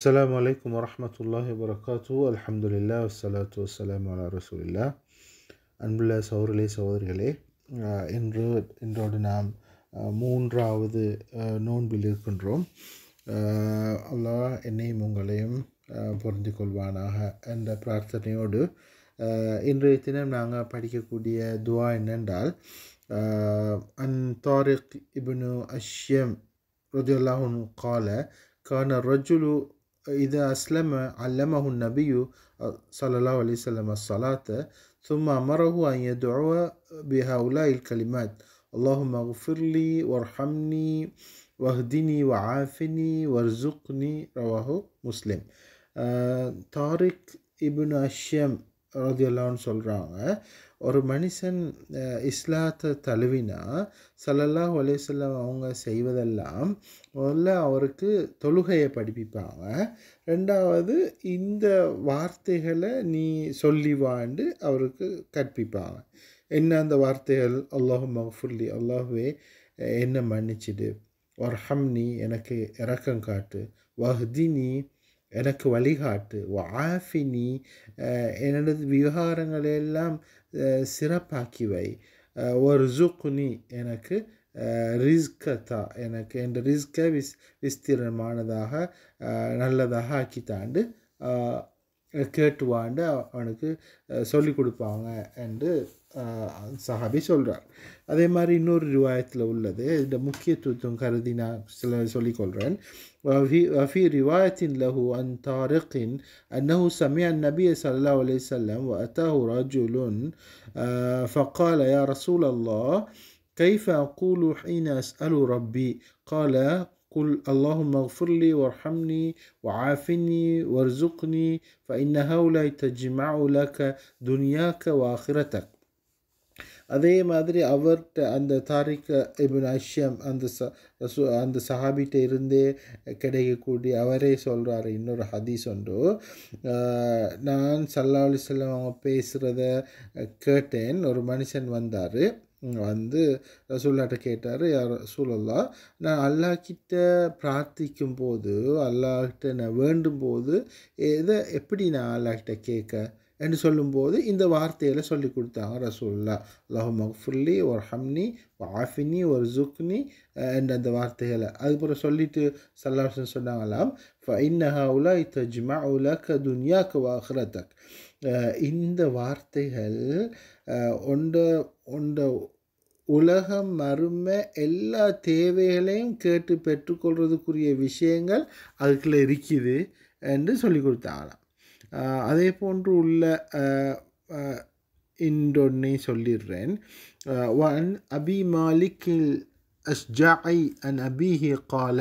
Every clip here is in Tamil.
அஸ்லாம் வலைக்கம் வரமத்துல்லாஹி வரகாத்து அலமதுல்லா வசலாத்து வலாம் அலா ரசூலில்லா அன்புள்ள சௌரலே சகோதரிகளே இன்று இன்றோடு நாம் மூன்றாவது நோன்பில் இருக்கின்றோம் அல்லாஹ் என்னையும் உங்களையும் புரிந்து கொள்வானாக என்ற பிரார்த்தனையோடு இன்றைய தினம் நாங்கள் படிக்கக்கூடிய துவா என்னென்றால் அன் தாரிக் இப்னு அஷ்யம் ரஜுல்லாஹுன் கால كان ரஜுலு إذا أسلم علمه النبي آه، صلى الله عليه وسلم الصلاة ثم أمره أن يدعو بهؤلاء الكلمات اللهم اغفر لي وارحمني واهدني وعافني وارزقني رواه مسلم آه، طارق ابن الشام رضي الله عنه ஒரு மனுஷன் இஸ்லாத்தை தழுவினா ஒலே ஒலேசல்லம் அவங்க செய்வதெல்லாம் முதல்ல அவருக்கு தொழுகையை படிப்பிப்பாங்க ரெண்டாவது இந்த வார்த்தைகளை நீ சொல்லி வாண்டு அவருக்கு கற்பிப்பாங்க என்ன அந்த வார்த்தைகள் அல்லாஹு மஹஃபுல்லி அல்லாஹுவே என்ன மன்னிச்சிடு ஒரு ஹம்னி எனக்கு இறக்கம் காட்டு வஹ்தினி எனக்கு வழிகாட்டு வாஃபினி என்னோடது விவகாரங்களையெல்லாம் சிறப்பாக்கி வை ஒரு ஜுக்னி எனக்கு ரிஸ்கத்தா எனக்கு என் ரிஸ்கை விஸ் விஸ்தீர்ணமானதாக நல்லதாக ஆக்கி தாண்டு கேட்டு வாண்டு அவனுக்கு சொல்லிக் கொடுப்பாங்க என்று சஹாபி சொல்கிறார் அதே மாதிரி இன்னொரு ரிவாயத்தில் உள்ளது இந்த முக்கியத்துவம் கருதி நான் சில சொல்லிக்கொள்கிறேன் وفي رواية له عن طارق أنه سمع النبي صلى الله عليه وسلم وأتاه رجل فقال يا رسول الله كيف أقول حين أسأل ربي قال قل اللهم اغفر لي وارحمني وعافني وارزقني فإن هؤلاء تجمع لك دنياك وآخرتك அதே மாதிரி அவர்கிட்ட அந்த தாரிக் இபின் அஷ்யம் அந்த ச அந்த சஹாபிகிட்ட இருந்தே கிடைக்கக்கூடிய அவரே சொல்கிறார் இன்னொரு ஹதீஸ் ஒன்று நான் சல்லா அலி செல்லம் அவங்க பேசுகிறத கேட்டேன் ஒரு மனுஷன் வந்தார் வந்து ரசூல்லாட்ட கேட்டார் யார் சூழல்லா நான் அல்லாக்கிட்ட பிரார்த்திக்கும் போது அல்லாக்கிட்ட நான் வேண்டும் போது எதை எப்படி நான் அல்லாக்கிட்ட கேட்க என்று சொல்லும்போது இந்த வார்த்தையில் சொல்லி கொடுத்தாங்க ரசூல்லா லஹு மஃபுல்லி ஒரு ஹம்னி ஆஃபினி ஒரு ஜுக்னி என்ற அந்த வார்த்தைகளை அதுக்கப்புறம் சொல்லிட்டு சல்லாசன் சொன்னாங்களாம் இன்னஹா உலா இத்த ஜிமா உலா க துன்யா க வாஹ்ரதக் இந்த வார்த்தைகள் உண்ட உண்ட உலகம் மறுமை எல்லா தேவைகளையும் கேட்டு பெற்றுக்கொள்கிறதுக்குரிய விஷயங்கள் அதுக்குள்ளே இருக்குது என்று சொல்லி கொடுத்தாங்களாம் அதே போன்று உள்ள இன்றொன்னே சொல்லிடுறேன் ஒன் அபி மாலிக்கில் அஸ்ஜாய் அன் அபிஹி கால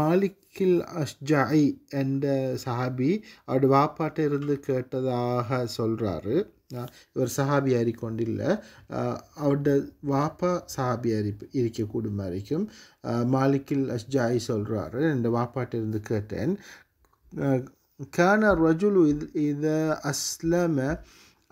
மாலிக்கில் அஸ்ஜாய் என்ற சஹாபி அவருடைய வாப்பாட்டை இருந்து கேட்டதாக சொல்கிறாரு இவர் ഇവർ வாப்பா അവരുടെ വാപ്പ சஹாபியார் இருக்கக்கூடும் வரைக்கும் மாலிக்கில் அஷ்ஜாய் சொல்கிறாரு ரெண்டு இருந்து கேட்டேன் கான ரஜுலு இது இதை அஸ்லம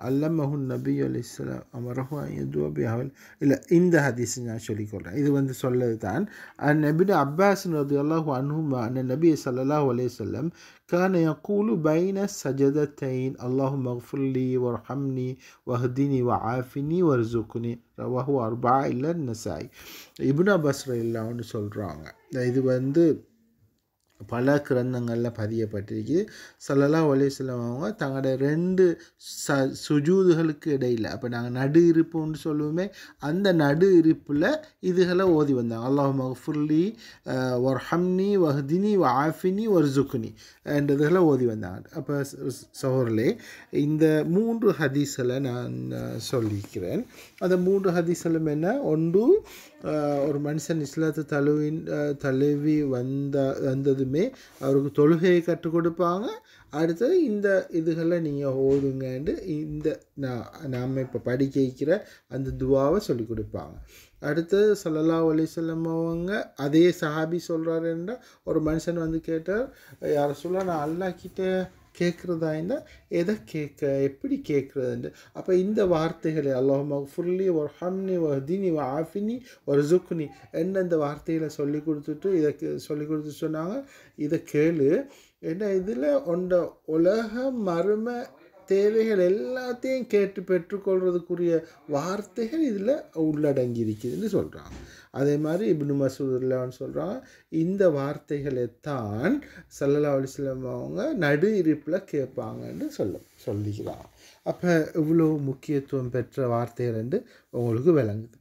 علمه النبي عليه السلام أمره أن يدعو بهول إلى இந்த ஹதீஸ் إذا சொல்லிக்கொள்கிறேன் இது வந்து சொல்லது أن அன் عباس رضي الله عنهما أن النبي صلى الله عليه وسلم كان يقول بين السجدتين اللهم اغفر لي وارحمني واهدني وعافني وارزقني رواه أربعة إلا النسائي ابن அப்பாஸ் ரதி அல்லாஹ்னு சொல்கிறாங்க إذا வந்து பல கிரந்தங்களில் பதியப்பட்டிருக்கு சல்லலா ஒலேசலம் அவங்க தங்களோட ரெண்டு ச சுஜூதுகளுக்கு இடையில் அப்போ நாங்கள் நடு இருப்புன்னு சொல்லுவோமே அந்த நடு இருப்பில் இதுகளை ஓதி வந்தாங்க அல்லாஹ் மஹ்ஃபுல்லி ஒரு ஹம்னி வஹ்தினி ஆஃபினி ஒரு ஜுக்னி என்றதுகளை ஓதி வந்தாங்க அப்போ சோர்லே இந்த மூன்று ஹதீஸில் நான் சொல்லிக்கிறேன் அந்த மூன்று ஹதீஸிலும் என்ன ஒன்று ஒரு மனுஷன் இஸ்லாத்தை தழுவின் தழுவி வந்த வந்ததுமே அவருக்கு தொழுகையை கற்றுக் கொடுப்பாங்க அடுத்தது இந்த இதுகளை நீங்கள் ஓதுங்கன்ட்டு இந்த நான் நாம் இப்போ படிக்க வைக்கிற அந்த துவாவை சொல்லி கொடுப்பாங்க அடுத்தது சல்லல்லா அலிசல்லம் அவங்க அதே சஹாபி சொல்கிறாருன்ற ஒரு மனுஷன் வந்து கேட்டார் யார சொல்ல நான் அல்லா கிட்டே கேட்குறதா இருந்தால் எதை கேட்க எப்படி கேட்குறதுண்டு அப்போ இந்த வார்த்தைகளை அல்லஹமா ஃபுல்லி ஒரு ஹம்னி ஒரு தினி ஒரு ஆஃபினி ஒரு ஜுக்னி என்ன இந்த வார்த்தைகளை சொல்லி கொடுத்துட்டு இதை சொல்லி கொடுத்து சொன்னாங்க இதை கேளு ஏன்னா இதில் உண்ட உலக மருமை தேவைகள் எல்லாத்தையும் கேட்டு பெற்றுக்கொள்கிறதுக்குரிய வார்த்தைகள் இதில் உள்ளடங்கி இருக்குதுன்னு சொல்கிறாங்க அதே மாதிரி இப்னு மசூதுல்லான்னு சொல்கிறாங்க இந்த வார்த்தைகளைத்தான் தான் சல்லல்லா அலிஸ்லாம் அவங்க நடு இருப்பில் கேட்பாங்கன்னு சொல்ல சொல்லிக்கிறாங்க அப்போ இவ்வளோ முக்கியத்துவம் பெற்ற வார்த்தைகள் என்று உங்களுக்கு விளங்குது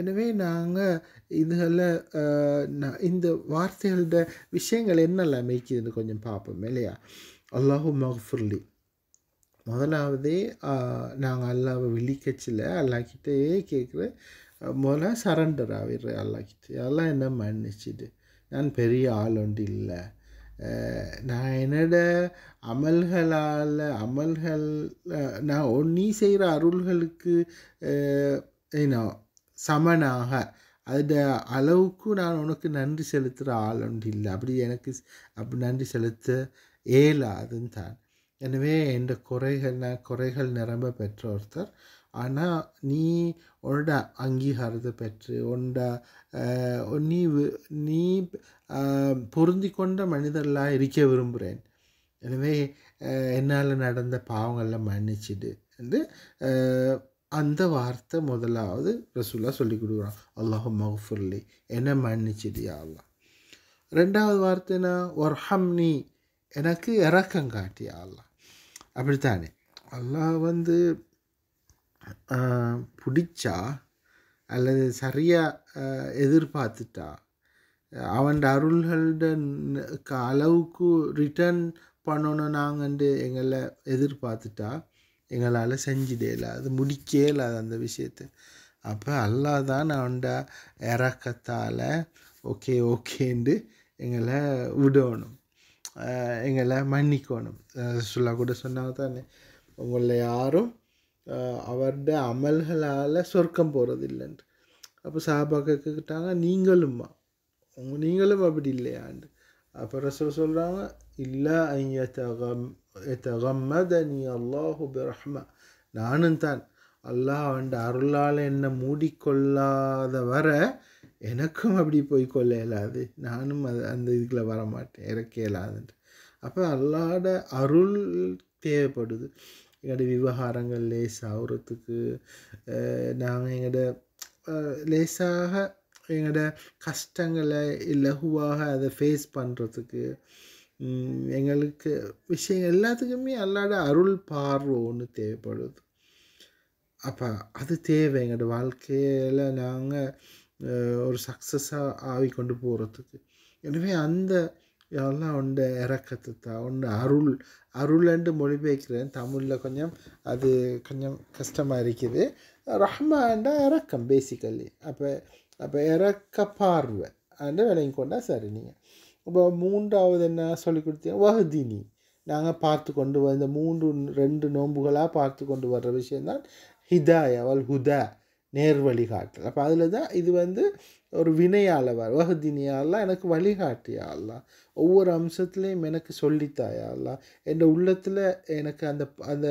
எனவே நாங்கள் இதுகளில் இந்த வார்த்தைகளோட விஷயங்கள் என்னெல்லாம் மேய்க்குதுன்னு கொஞ்சம் பார்ப்போம் இல்லையா அல்லாஹூ மஹ்ஃபுர்லி முதலாவதே நாங்கள் அல்லாவை விழிக்கச்சில் அல்லாக்கிட்டே கேட்குற முதல்ல சரண்டர் ஆகிடுற அல்லாக்கிட்டு அதெல்லாம் என்ன மன்னிச்சுட்டு நான் பெரிய ஆள் ஒன்று இல்லை நான் என்னோட அமல்களால் அமல்கள் நான் ஒன்றி செய்கிற அருள்களுக்கு நான் சமனாக அதோட அளவுக்கு நான் உனக்கு நன்றி செலுத்துகிற ஆள் ஒன்று இல்லை அப்படி எனக்கு அப்படி நன்றி செலுத்த ஏலாதுன்னு தான் எனவே இந்த குறைகள் குறைகள் நிரம்ப பெற்ற ஒருத்தர் ஆனால் நீ உன்னோட அங்கீகாரத்தை பெற்று உன்னோட நீ நீ பொருந்தி கொண்ட மனிதர்களாக இருக்க விரும்புகிறேன் எனவே என்னால் நடந்த பாவங்களை மன்னிச்சிடு வந்து அந்த வார்த்தை முதலாவது ரசூலாக சொல்லி கொடுக்குறான் அல்லாஹு மஹஃபுர்லி என்னை மன்னிச்சிடு அல்லா ரெண்டாவது வார்த்தைனா ஒர்ஹம்னி எனக்கு இறக்கம் காட்டியா அல்லாஹ் அப்படித்தானே அல்லாஹ் வந்து பிடிச்சா அல்லது சரியாக எதிர்பார்த்துட்டா அவன் அருள்களுடன் அளவுக்கு ரிட்டர்ன் பண்ணணும் நாங்கன்ட்டு எங்களை எதிர்பார்த்துட்டா எங்களால் செஞ்சிடே இல்லை அது முடிக்கே இல்லாது அந்த விஷயத்தை அப்போ அல்லா தான் அவன்ட இறக்கத்தால் ஓகே ஓகேன்ட்டு எங்களை விடணும் எங்களை மன்னிக்கணும் சுல்லா கூட சொன்னால் தானே உங்களை யாரும் அவருடைய அமல்களால் சொர்க்கம் போகிறது இல்லைன்ட்டு அப்போ சாபா கேட்டாங்க நீங்களும்மா உங்க நீங்களும் அப்படி இல்லையாண்டு அப்புறம் சொல்ல சொல்கிறாங்க இல்லை நீ அல்லாஹு பிரஹ்மா நானும் தான் அல்லாஹ் அவன் அருளால் என்னை மூடிக்கொள்ளாத வரை எனக்கும் அப்படி கொள்ள இயலாது நானும் அது அந்த இதுக்குள்ளே வரமாட்டேன் இறக்க இயலாதுன்ட்டு அப்போ அல்லாட அருள் தேவைப்படுது எங்களோட விவகாரங்கள் ஆகுறதுக்கு நாங்கள் எங்களோட லேசாக எங்களோட கஷ்டங்களை இலகுவாக அதை ஃபேஸ் பண்ணுறதுக்கு எங்களுக்கு விஷயம் எல்லாத்துக்குமே அல்லாட அருள் பார்வோன்னு தேவைப்படுது அப்போ அது தேவை எங்களோட வாழ்க்கையில் நாங்கள் ஒரு சக்ஸஸாக ஆவி கொண்டு போகிறதுக்கு எனவே அந்த எல்லாம் உண்ட இறக்கத்தை தான் ஒன்று அருள் அருள்ன்ட்டு மொழிபெயர்க்கிறேன் தமிழில் கொஞ்சம் அது கொஞ்சம் கஷ்டமாக இருக்குது ரஹ்மான்டா இறக்கம் பேசிக்கலி அப்போ அப்போ இறக்க பார்வை அந்த விலங்கி கொண்டா சரி நீங்கள் இப்போ மூன்றாவது என்ன சொல்லி கொடுத்தீங்க வகுதினி நாங்கள் பார்த்து கொண்டு வந்த மூன்று ரெண்டு நோன்புகளாக பார்த்து கொண்டு வர்ற விஷயந்தான் ஹிதாய் அவள் ஹுதா நேர் வழிகாட்டல் அப்போ அதில் தான் இது வந்து ஒரு வினையால் வர வகுதினியாலாம் எனக்கு வழிகாட்டியாலாம் ஒவ்வொரு அம்சத்துலேயும் எனக்கு சொல்லித்தாயாலாம் என் உள்ளத்தில் எனக்கு அந்த அந்த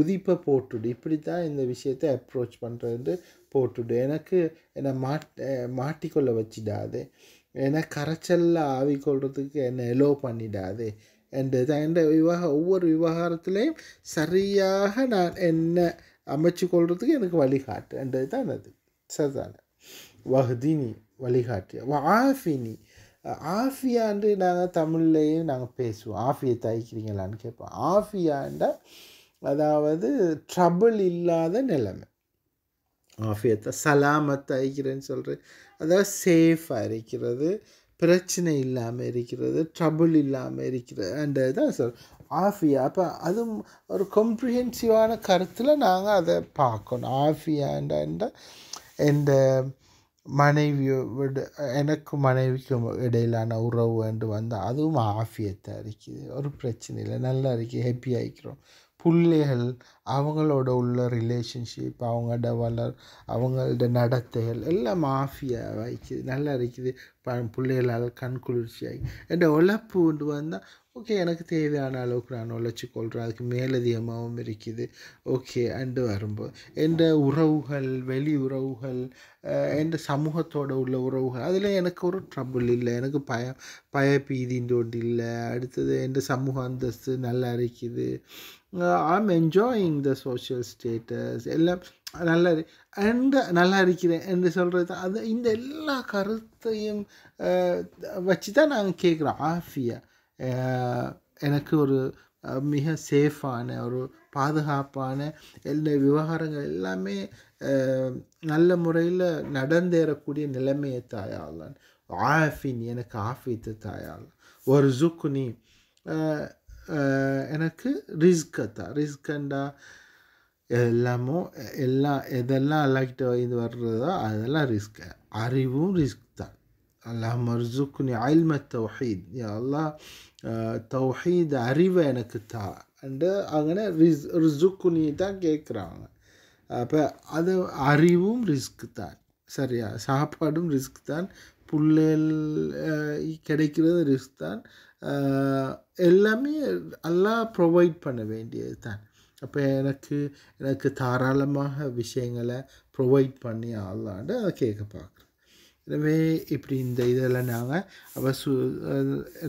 உதிப்பை போட்டுடு இப்படி தான் இந்த விஷயத்தை அப்ரோச் பண்ணுறது போட்டுடு எனக்கு என்னை மாட் மாட்டிக்கொள்ள வச்சிடாதே என்னை கரைச்சலில் கொள்றதுக்கு என்னை எலோ பண்ணிடாதே என்ற தான் என்ற விவாக ஒவ்வொரு விவகாரத்துலேயும் சரியாக நான் என்ன அமைச்சு கொள்றதுக்கு எனக்கு வழிகாட்டு தான் அது சரிதான வகுதினி வழிகாட்டு ஆஃபினி ஆஃபியாண்டு நாங்கள் தமிழ்லேயும் நாங்கள் பேசுவோம் ஆஃபியை தயிக்கிறீங்களான்னு கேட்போம் ஆஃபியாண்டா அதாவது ட்ரபிள் இல்லாத நிலைமை ஆஃபியத்தை சலாமத் தயக்கிறேன்னு சொல்கிறேன் அதாவது சேஃபாக இருக்கிறது பிரச்சனை இல்லாமல் இருக்கிறது ட்ரபுள் இல்லாமல் இருக்கிறது அண்ட் தான் சொல் ஆஃபியா அப்போ அதுவும் ஒரு கம்ப்ரிஹென்சிவான கருத்தில் நாங்கள் அதை பார்க்கணும் ஆஃபியாண்ட எந்த மனைவியோட எனக்கும் மனைவிக்கும் இடையிலான உறவு என்று வந்தால் அதுவும் ஆஃபியத்தை அரிக்குது ஒரு பிரச்சனை இல்லை நல்லா இருக்குது ஹாப்பியாக இருக்கிறோம் பிள்ளைகள் அவங்களோட உள்ள ரிலேஷன்ஷிப் அவங்களோட வளர் அவங்களோட நடத்தைகள் எல்லாம் மாஃபியாக வைக்குது நல்லா இருக்குது ப பிள்ளைகளால் கண் குளிர்ச்சியாகி என்ற உழைப்பு கொண்டு வந்தால் ஓகே எனக்கு தேவையான அளவுக்கு நான் உழைச்சிக்கொள்கிறேன் அதுக்கு மேலதிகமாகவும் இருக்குது ஓகே அண்டு வரும்போது என் உறவுகள் வெளி உறவுகள் என் சமூகத்தோட உள்ள உறவுகள் அதில் எனக்கு ஒரு ட்ரபுள் இல்லை எனக்கு பய பயப்பீதின்ற ஒன்று இல்லை அடுத்தது என் சமூக அந்தஸ்து நல்லா இருக்குது ஐ ஆம் என்ஜாயிங் த சோஷியல் ஸ்டேட்டஸ் எல்லாம் நல்லா அண்ட் நல்லா இருக்கிறேன் என்று சொல்கிறது அது இந்த எல்லா கருத்தையும் வச்சு தான் நாங்கள் கேட்குறோம் ஆஃபியாக எனக்கு ஒரு மிக சேஃபான ஒரு பாதுகாப்பான எல்லா விவகாரங்கள் எல்லாமே நல்ல முறையில் நடந்தேறக்கூடிய நிலைமையை தாயாளான் ஆஃபின் எனக்கு ஆஃபித்து தாயாளான் ஒரு ஜுக்குனி எனக்கு ரிஸ்கத்தா ரிஸ்கண்டா எல்லாமோ எல்லாம் எதெல்லாம் அல்லாக்கிட்ட இது வர்றதோ அதெல்லாம் ரிஸ்க் அறிவும் ரிஸ்க் அல்லாஹ் மர்சுக்னி அயில்ம தௌஹீத் அல்லாஹ் தௌஹீத் அறிவை எனக்கு தா அண்டு அங்கே ரிஸ் ரிசுக்குனி தான் கேட்குறாங்க அப்போ அது அறிவும் ரிஸ்க் தான் சரியா சாப்பாடும் ரிஸ்க் தான் புள்ளல் கிடைக்கிறது ரிஸ்க் தான் எல்லாமே எல்லாம் ப்ரொவைட் பண்ண வேண்டியது தான் அப்போ எனக்கு எனக்கு தாராளமாக விஷயங்களை ப்ரொவைட் பண்ணி ஆளாண்டு அதை கேட்க பார்க்குறேன் எனவே இப்படி இந்த இதெல்லாம் நாங்கள் அப்போ சு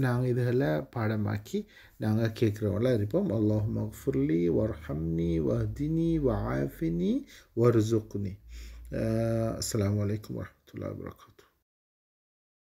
நாங்கள் இதுகளில் பாடமாக்கி நாங்கள் கேட்குறவங்களாம் இருப்போம் அல்லாஹ் மஃபுர்லி வர்ஹம்னி வதினி வாஃபினி வர்சுக்னி அஸ்லாம் வலைக்கம் வரமத்துல்லா வரகம்